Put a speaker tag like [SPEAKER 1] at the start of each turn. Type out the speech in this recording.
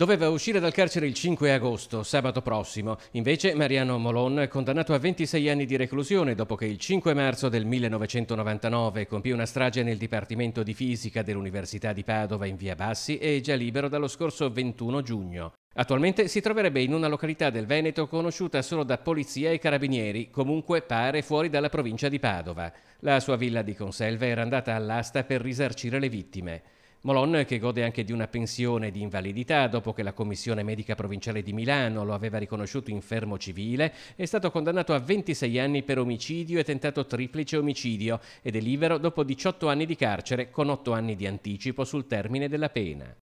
[SPEAKER 1] Doveva uscire dal carcere il 5 agosto, sabato prossimo. Invece Mariano Molon è condannato a 26 anni di reclusione dopo che il 5 marzo del 1999 compì una strage nel Dipartimento di Fisica dell'Università di Padova in Via Bassi e è già libero dallo scorso 21 giugno. Attualmente si troverebbe in una località del Veneto conosciuta solo da polizia e carabinieri, comunque pare fuori dalla provincia di Padova. La sua villa di conserve era andata all'asta per risarcire le vittime. Molon, che gode anche di una pensione di invalidità dopo che la Commissione Medica Provinciale di Milano lo aveva riconosciuto infermo civile, è stato condannato a 26 anni per omicidio e tentato triplice omicidio ed è libero dopo 18 anni di carcere con 8 anni di anticipo sul termine della pena.